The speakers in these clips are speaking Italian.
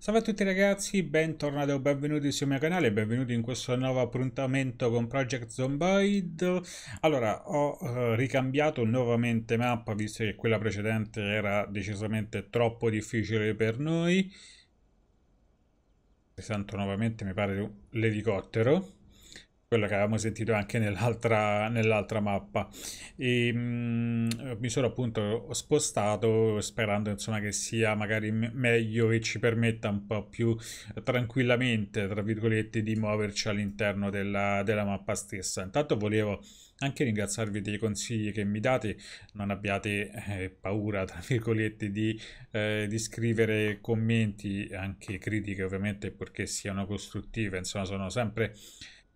Salve a tutti ragazzi, bentornati o benvenuti sul mio canale, benvenuti in questo nuovo appuntamento con Project Zomboid. Allora, ho eh, ricambiato nuovamente mappa, visto che quella precedente era decisamente troppo difficile per noi. Sento nuovamente, mi pare, l'elicottero quello che avevamo sentito anche nell'altra, nell'altra mappa. E, mh, mm, mi sono appunto spostato sperando insomma, che sia magari meglio e ci permetta un po' più tranquillamente, tra virgolette, di muoverci all'interno della, della mappa stessa. Intanto volevo anche ringraziarvi dei consigli che mi date, non abbiate eh, paura, tra virgolette, di, eh, di, scrivere commenti, anche critiche ovviamente, purché siano costruttive, insomma sono sempre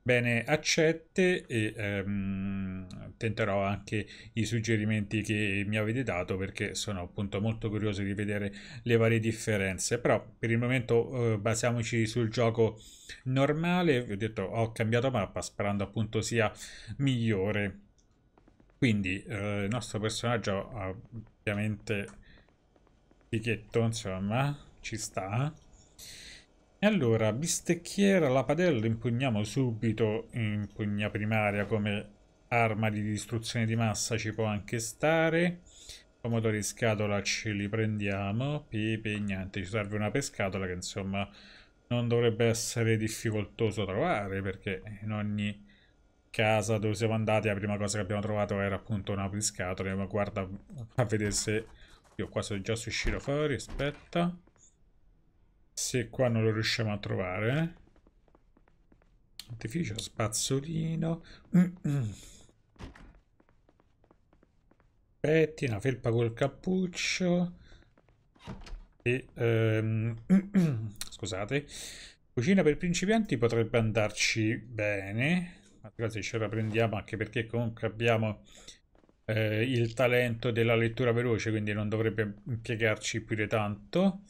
Bene, accette e ehm, tenterò anche i suggerimenti che mi avete dato perché sono appunto molto curioso di vedere le varie differenze, però per il momento eh, basiamoci sul gioco normale, vi ho detto ho cambiato mappa sperando appunto sia migliore. Quindi eh, il nostro personaggio ovviamente pichetto insomma ci sta e allora, bistecchiera la padella impugniamo subito in pugna primaria come arma di distruzione di massa ci può anche stare. Pomodori in scatola ce li prendiamo, pepe, niente, ci serve una pescatola che insomma non dovrebbe essere difficoltoso trovare perché in ogni casa dove siamo andati la prima cosa che abbiamo trovato era appunto una pescatola, ma guarda a vedere se... Io qua sono già uscito fuori, aspetta... Se qua non lo riusciamo a trovare. Eh. Artificio, spazzolino. Mm una mm. felpa col cappuccio. E, um, scusate. Cucina per principianti potrebbe andarci bene. Ragazzi, ce la prendiamo anche perché comunque abbiamo eh, il talento della lettura veloce, quindi non dovrebbe impiegarci più di tanto.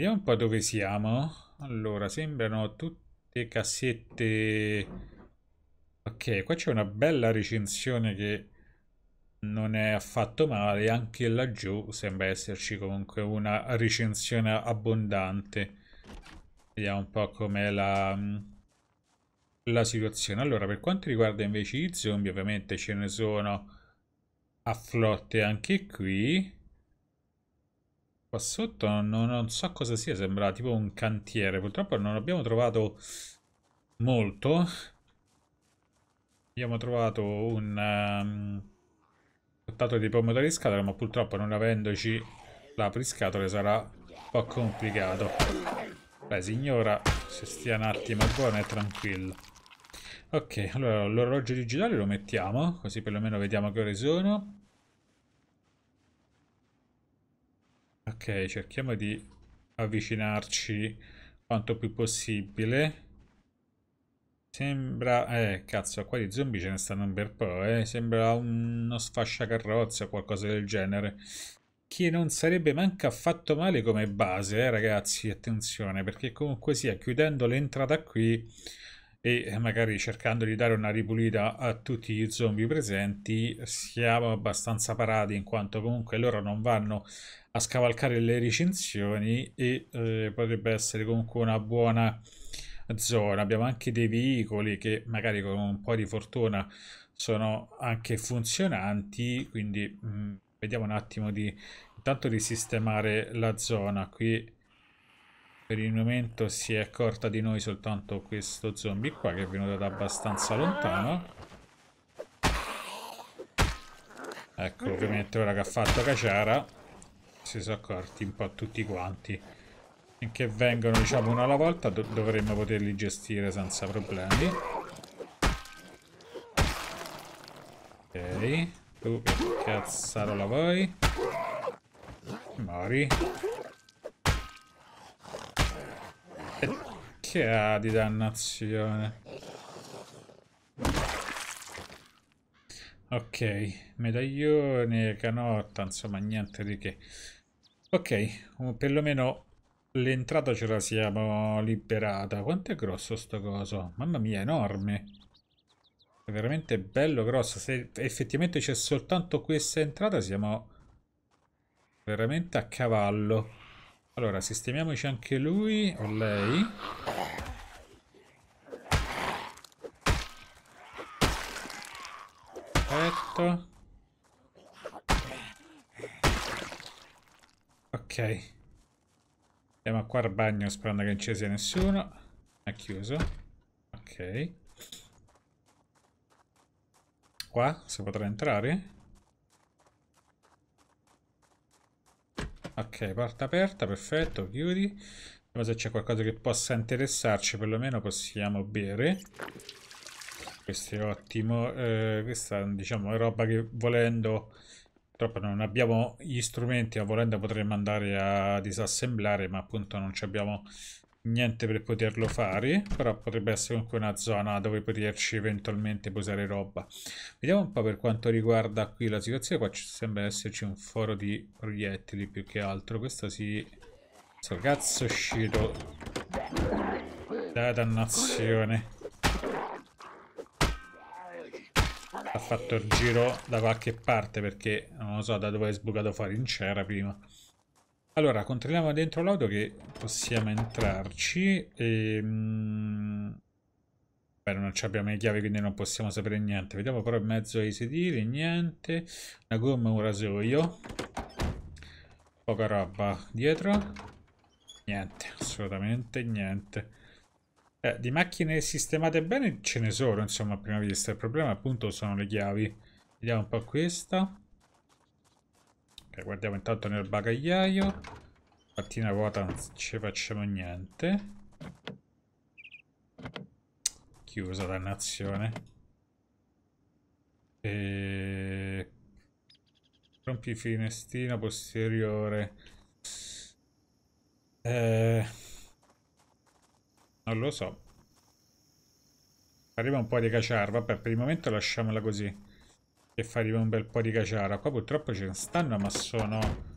Vediamo un po' dove siamo. Allora, sembrano tutte cassette... Ok, qua c'è una bella recensione che non è affatto male. Anche laggiù sembra esserci comunque una recensione abbondante. Vediamo un po' com'è la, mm, la situazione. Allora, per quanto riguarda invece i zombie, ovviamente ce ne sono a flotte anche qui. Qua sotto non, non, so cosa sia, sembra tipo un cantiere. Purtroppo non abbiamo trovato molto. Abbiamo trovato un um, di pomodori in scatola, ma purtroppo non avendoci l'apriscatole sarà un po' complicato. Beh, signora, se stia un attimo buona e tranquilla. Ok, allora l'orologio digitale lo mettiamo, così perlomeno vediamo che ore sono. Ok, cerchiamo di avvicinarci quanto più possibile. Sembra... Eh, cazzo, qua di zombie ce ne stanno un bel po', eh. Sembra uno sfasciacarrozza o qualcosa del genere. Che non sarebbe manca affatto male come base, eh, ragazzi. Attenzione, perché comunque sia, chiudendo l'entrata qui e eh, magari cercando di dare una ripulita a tutti gli zombie presenti siamo abbastanza parati in quanto comunque loro non vanno a scavalcare le recinzioni e eh, potrebbe essere comunque una buona zona abbiamo anche dei veicoli che magari con un po' di fortuna sono anche funzionanti quindi mh, mm, vediamo un attimo di intanto di sistemare la zona qui per il momento si è accorta di noi soltanto questo zombie qua che è venuto da abbastanza lontano. Ecco, ovviamente ora che ha fatto caciara si sono accorti un po' tutti quanti. Finché vengono, diciamo, uno alla volta do dovremmo poterli gestire senza problemi. Ok. Tu che cazzarola vuoi? Mori. Che ha di dannazione? Ok, medaglione, canotta, insomma niente di che. Ok, perlomeno l'entrata ce la siamo liberata. Quanto è grosso sto coso? Mamma mia, enorme. È veramente bello grosso. Se effettivamente c'è soltanto questa entrata siamo veramente a cavallo. Allora, sistemiamoci anche lui o lei. Perfetto. Ok. Andiamo qua al bagno sperando che non ci sia nessuno. È chiuso. Ok. Qua si potrà entrare? Ok, porta aperta, perfetto, chiudi. vediamo se c'è qualcosa che possa interessarci, perlomeno possiamo bere. Questo è ottimo. Eh, questa diciamo, è roba che volendo... Purtroppo non abbiamo gli strumenti, ma volendo potremmo andare a disassemblare, ma appunto non ci abbiamo niente per poterlo fare, però potrebbe essere comunque una zona dove poterci eventualmente posare roba. Vediamo un po' per quanto riguarda qui la situazione, qua ci sembra esserci un foro di proiettili più che altro, questo si... questo cazzo è uscito da dannazione. Ha fatto il giro da qualche parte perché non lo so da dove è sbucato fuori in c'era prima. Allora, controlliamo dentro l'auto che possiamo entrarci. E, ehm, beh, non abbiamo le chiavi, quindi non possiamo sapere niente. Vediamo però in mezzo ai sedili, niente. Una gomma, e un rasoio. Poca roba dietro. Niente, assolutamente niente. Eh, di macchine sistemate bene ce ne sono, insomma, a prima vista. Il problema appunto sono le chiavi. Vediamo un po' questa guardiamo intanto nel bagagliaio. Mattina vuota non ci facciamo niente. Chiusa dannazione. E... Rompi finestrino posteriore. Eh... Non lo so. Arriva un po' di caciarva, vabbè per il momento lasciamola così che fa un bel po' di caciara. Qua purtroppo ce ne stanno, ma sono...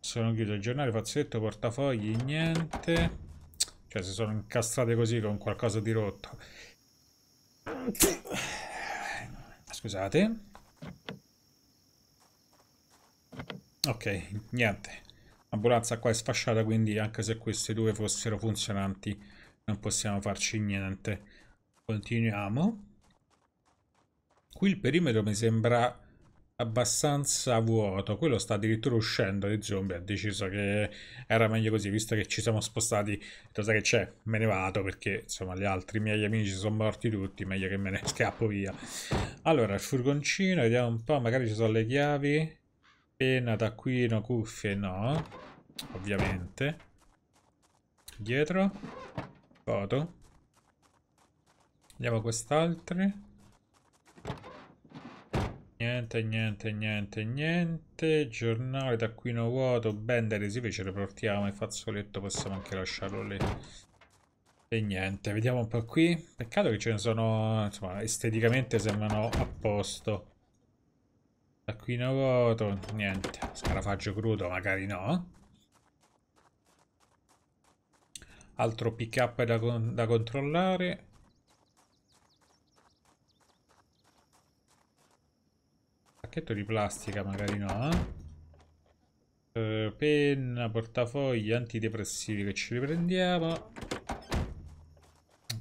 Sono chiuso il giornale, fazzoletto, portafogli, niente. Cioè, si sono incastrate così con qualcosa di rotto. Scusate. Ok, niente. L'ambulanza qua è sfasciata, quindi anche se queste due fossero funzionanti non possiamo farci niente. Continuiamo. Qui il perimetro mi sembra abbastanza vuoto. Quello sta addirittura uscendo di zombie. Ha deciso che era meglio così, visto che ci siamo spostati. Cosa che c'è? Me ne vado perché insomma gli altri miei amici sono morti tutti. Meglio che me ne scappo via. Allora, il furgoncino, vediamo un po'. Magari ci sono le chiavi. Penna, taccuino, cuffie, no. Ovviamente. Dietro. Foto. Andiamo a quest'altro. Niente, niente, niente, niente. Giornale taccuino vuoto. Bendere ce fece, portiamo. il fazzoletto. Possiamo anche lasciarlo lì. E niente, vediamo un po' qui. Peccato che ce ne sono. Insomma, esteticamente sembrano a posto. Taccuino vuoto. Niente. Scarafaggio crudo, magari no. Altro pick up da, con da controllare. Pacchetto di plastica magari no. Eh? eh, penna, portafogli, antidepressivi che ci riprendiamo.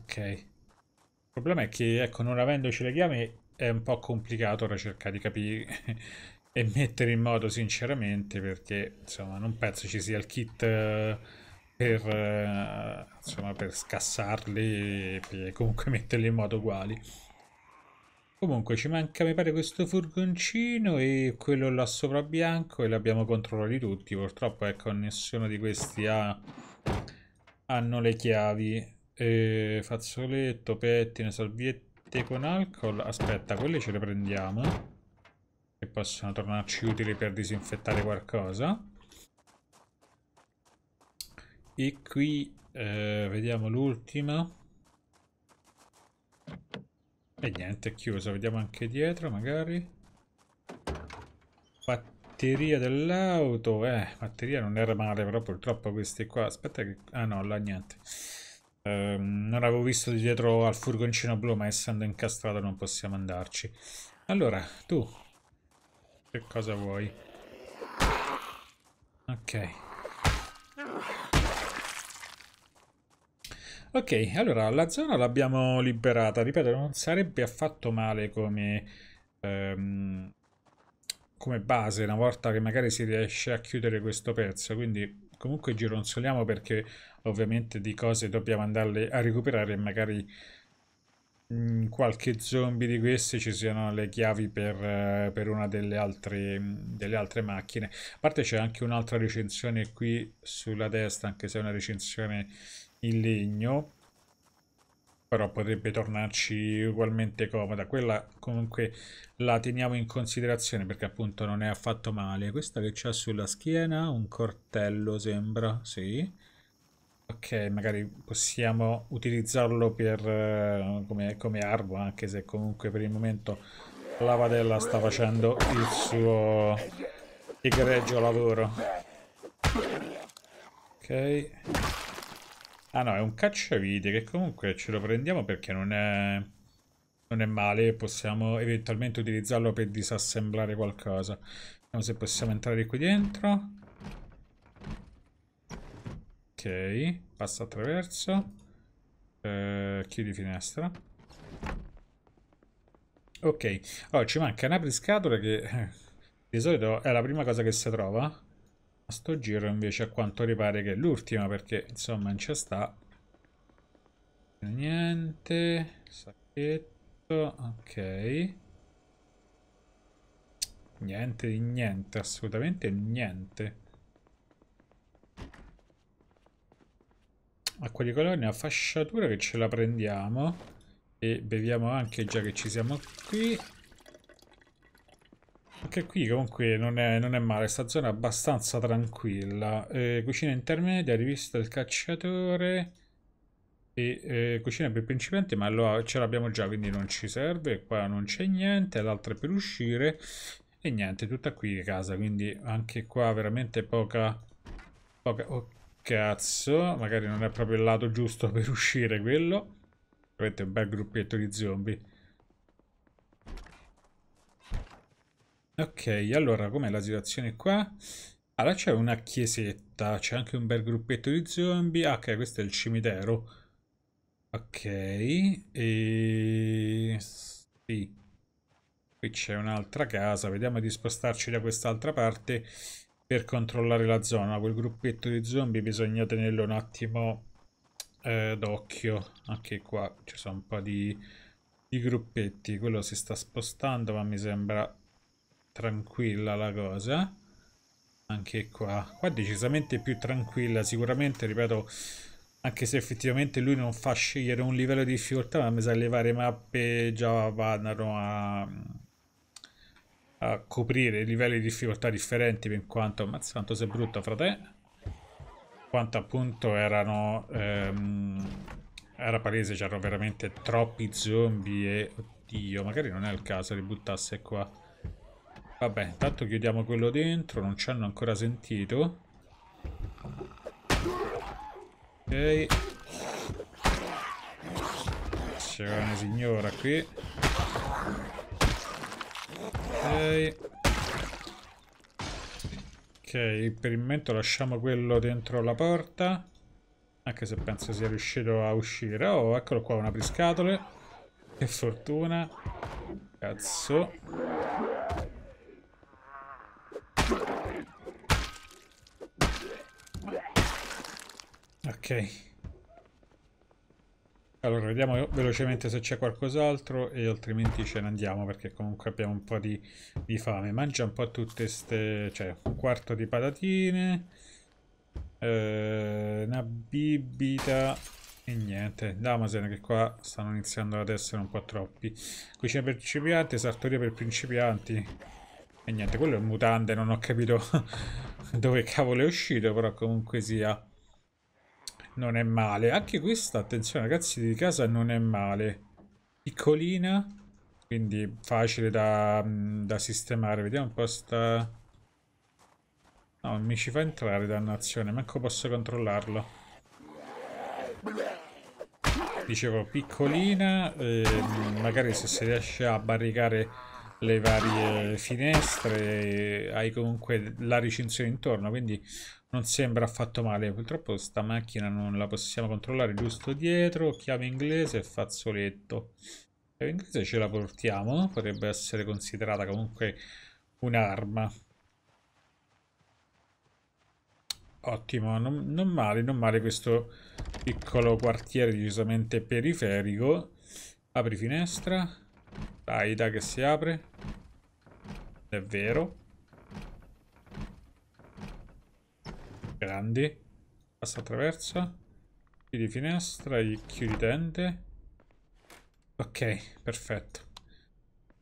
Ok. Il problema è che, ecco, non avendoci le chiavi è un po' complicato ora cercare di capire e mettere in modo sinceramente perché, insomma, non penso ci sia il kit... Eh, per, eh, insomma, per scassarli e comunque metterli in modo uguali. Comunque ci manca mi pare questo furgoncino e quello là sopra bianco e li abbiamo controllati tutti. Purtroppo ecco nessuno di questi ha... hanno le chiavi. E fazzoletto, pettine, salviette con alcol. Aspetta, quelle ce le prendiamo. Che possono tornarci utili per disinfettare qualcosa. E qui eh, vediamo l'ultima. E niente, è chiuso. Vediamo anche dietro, magari. Batteria dell'auto. Eh, batteria non era male, però purtroppo questi qua... Aspetta che... Ah no, là niente. Um, non avevo visto di dietro al furgoncino blu, ma essendo incastrato non possiamo andarci. Allora, tu... Che cosa vuoi? Ok. Ok, allora la zona l'abbiamo liberata, ripeto, non sarebbe affatto male come, ehm, come base una volta che magari si riesce a chiudere questo pezzo, quindi comunque gironzoliamo perché ovviamente di cose dobbiamo andarle a recuperare e magari in qualche zombie di questi ci siano le chiavi per, per una delle altre, delle altre, macchine. A parte c'è anche un'altra recensione qui sulla destra, anche se è una recensione in legno però potrebbe tornarci ugualmente comoda quella comunque la teniamo in considerazione perché appunto non è affatto male questa che c'è sulla schiena un cortello sembra sì ok magari possiamo utilizzarlo per eh, come, come arma anche se comunque per il momento la padella sta facendo il suo egregio lavoro ok Ah no, è un cacciavite che comunque ce lo prendiamo perché non è... Non è male, possiamo eventualmente utilizzarlo per disassemblare qualcosa. Vediamo se possiamo entrare qui dentro. Ok, passa attraverso. Eh, chiudi finestra. Ok, allora oh, ci manca una apriscatola che eh, di solito è la prima cosa che si trova. A sto giro invece a quanto ripare che è l'ultima perché insomma non ci sta. Niente. Sacchetto. Ok. Niente di niente, assolutamente niente. A quegli colori una fasciatura che ce la prendiamo. E beviamo anche già che ci siamo qui. Anche qui comunque non è, non è male, sta zona è abbastanza tranquilla. Eh, cucina intermedia, rivista del cacciatore e eh, cucina per principianti, ma lo, ce l'abbiamo già, quindi non ci serve. Qua non c'è niente, l'altra è per uscire e niente, tutta qui casa, quindi anche qua veramente poca... poca... Oh cazzo, magari non è proprio il lato giusto per uscire quello. Avete un bel gruppetto di zombie. Ok, allora com'è la situazione qua? Allora c'è una chiesetta, c'è anche un bel gruppetto di zombie. Ah, ok, questo è il cimitero. Ok, e... Sì. Qui c'è un'altra casa, vediamo di spostarci da quest'altra parte per controllare la zona. Quel gruppetto di zombie bisogna tenerlo un attimo eh, d'occhio. Anche qua ci sono un po' di, di gruppetti. Quello si sta spostando, ma mi sembra tranquilla la cosa anche qua qua è decisamente più tranquilla sicuramente ripeto anche se effettivamente lui non fa scegliere un livello di difficoltà ma mi sa che le varie mappe già vanno a, a coprire livelli di difficoltà differenti per quanto ammazza quanto sei brutto frate quanto appunto erano ehm, era palese c'erano veramente troppi zombie e oddio magari non è il caso di buttasse qua Vabbè, intanto chiudiamo quello dentro, non ci hanno ancora sentito. Ok. C'è una signora qui. Ok. Ok, per il momento lasciamo quello dentro la porta. Anche se penso sia riuscito a uscire. Oh, eccolo qua, un apriscatole. Che fortuna. Cazzo. Ok. Allora, vediamo velocemente se c'è qualcos'altro e altrimenti ce ne andiamo perché comunque abbiamo un po' di, di fame. Mangia un po' tutte queste... cioè, un quarto di patatine, eh, una bibita e niente. Damasene che qua stanno iniziando ad essere un po' troppi. Cucina per principianti, sartoria per principianti. E niente, quello è un mutante, non ho capito dove cavolo è uscito, però comunque sia non è male. Anche questa, attenzione ragazzi, di casa non è male. Piccolina, quindi facile da, mm, da sistemare. Vediamo un po' sta... No, mi ci fa entrare, dannazione. Manco posso controllarlo. Dicevo, piccolina. Ehm, magari se si riesce a barricare le varie finestre, hai comunque la recinzione intorno, quindi non sembra affatto male. Purtroppo sta macchina non la possiamo controllare giusto dietro, chiave inglese e fazzoletto. Chiave inglese ce la portiamo, potrebbe essere considerata comunque un'arma. Ottimo, non, non, male, non male questo piccolo quartiere decisamente periferico. Apri finestra. Dai, L'aida che si apre. È vero. Grandi. Passa attraverso. Chiudi finestra, chiudi tende. Ok, perfetto.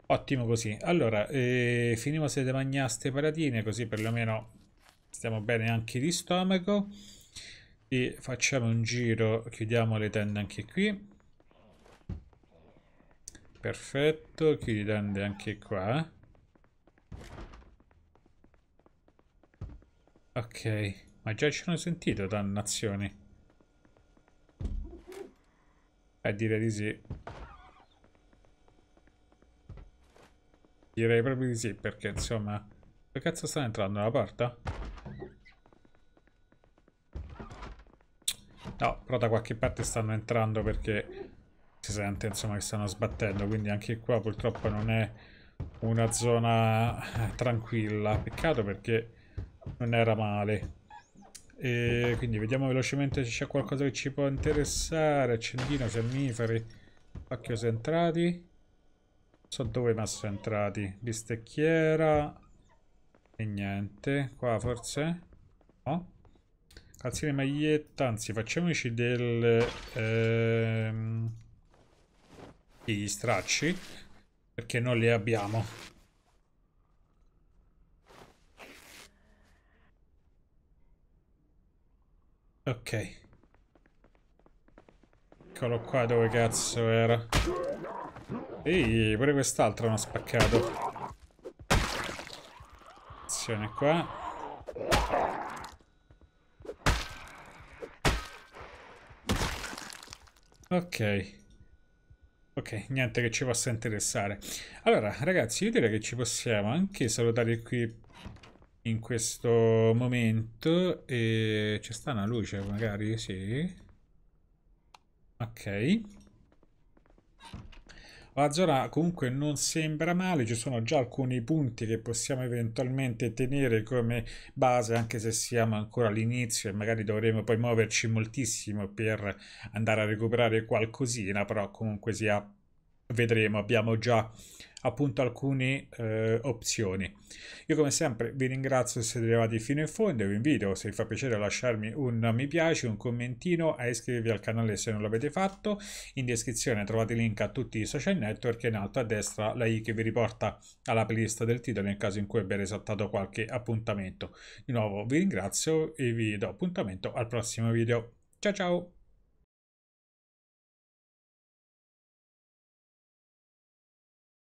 Ottimo così. Allora, eh, finiamo se mangiare ste paratine, così perlomeno stiamo bene anche di stomaco. E facciamo un giro, chiudiamo le tende anche qui perfetto, chiudendo anche qua. Ok, ma già ci hanno sentito, dannazioni. A eh, dire di sì. Direi proprio di sì, perché insomma... Che cazzo stanno entrando nella porta? No, però da qualche parte stanno entrando perché si sente insomma che stanno sbattendo quindi anche qua purtroppo non è una zona eh, tranquilla peccato perché non era male e quindi vediamo velocemente se c'è qualcosa che ci può interessare accendino, fiammiferi occhio sono entrati so dove ma sono entrati bistecchiera e niente qua forse no calzini maglietta anzi facciamoci del ehm gli stracci perché non li abbiamo ok eccolo qua dove cazzo era ehi pure quest'altro hanno spaccato azione qua ok Ok, niente che ci possa interessare. Allora, ragazzi, io direi che ci possiamo anche salutare qui in questo momento. E c'è sta una luce, magari, sì. Ok. La zona comunque non sembra male, ci sono già alcuni punti che possiamo eventualmente tenere come base anche se siamo ancora all'inizio e magari dovremo poi muoverci moltissimo per andare a recuperare qualcosina, però comunque sia vedremo, abbiamo già appunto alcune eh, opzioni. Io come sempre vi ringrazio se siete arrivati fino in fondo vi invito, se vi fa piacere, a lasciarmi un mi piace, un commentino, a iscrivervi al canale se non l'avete fatto. In descrizione trovate il link a tutti i social network e in alto a destra la i che vi riporta alla playlist del titolo nel caso in cui abbia risaltato qualche appuntamento. Di nuovo vi ringrazio e vi do appuntamento al prossimo video. Ciao ciao!